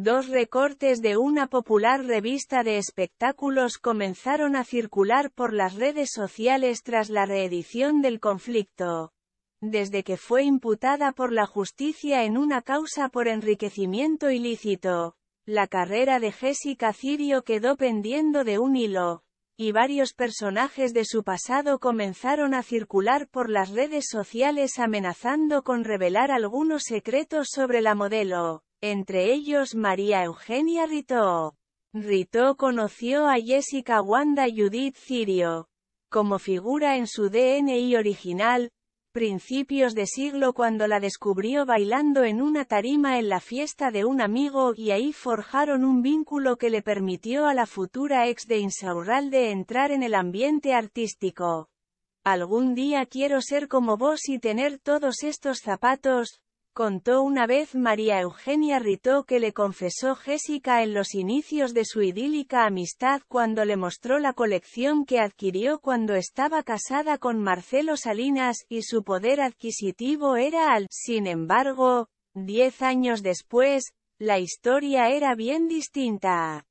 Dos recortes de una popular revista de espectáculos comenzaron a circular por las redes sociales tras la reedición del conflicto. Desde que fue imputada por la justicia en una causa por enriquecimiento ilícito, la carrera de Jessica Cirio quedó pendiendo de un hilo, y varios personajes de su pasado comenzaron a circular por las redes sociales amenazando con revelar algunos secretos sobre la modelo entre ellos María Eugenia Rito. Rito conoció a Jessica Wanda Judith Cirio, como figura en su DNI original, principios de siglo cuando la descubrió bailando en una tarima en la fiesta de un amigo y ahí forjaron un vínculo que le permitió a la futura ex de Insaurralde entrar en el ambiente artístico. Algún día quiero ser como vos y tener todos estos zapatos, Contó una vez María Eugenia Ritó que le confesó Jessica en los inicios de su idílica amistad cuando le mostró la colección que adquirió cuando estaba casada con Marcelo Salinas, y su poder adquisitivo era al. Sin embargo, diez años después, la historia era bien distinta.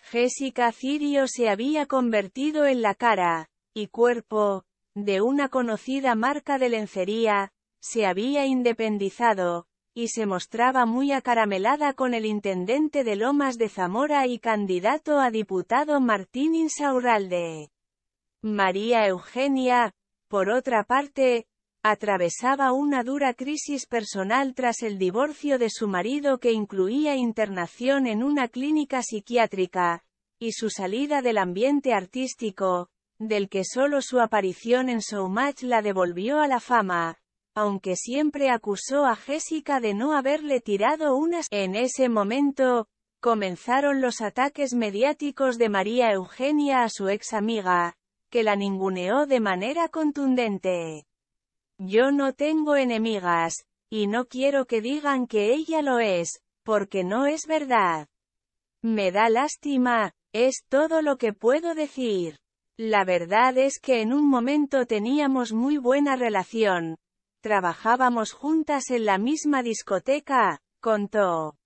Jessica Cirio se había convertido en la cara, y cuerpo, de una conocida marca de lencería, se había independizado, y se mostraba muy acaramelada con el intendente de Lomas de Zamora y candidato a diputado Martín Insaurralde. María Eugenia, por otra parte, atravesaba una dura crisis personal tras el divorcio de su marido que incluía internación en una clínica psiquiátrica, y su salida del ambiente artístico, del que solo su aparición en Showmatch la devolvió a la fama aunque siempre acusó a Jessica de no haberle tirado unas. En ese momento, comenzaron los ataques mediáticos de María Eugenia a su ex amiga, que la ninguneó de manera contundente. Yo no tengo enemigas, y no quiero que digan que ella lo es, porque no es verdad. Me da lástima, es todo lo que puedo decir. La verdad es que en un momento teníamos muy buena relación, Trabajábamos juntas en la misma discoteca, contó.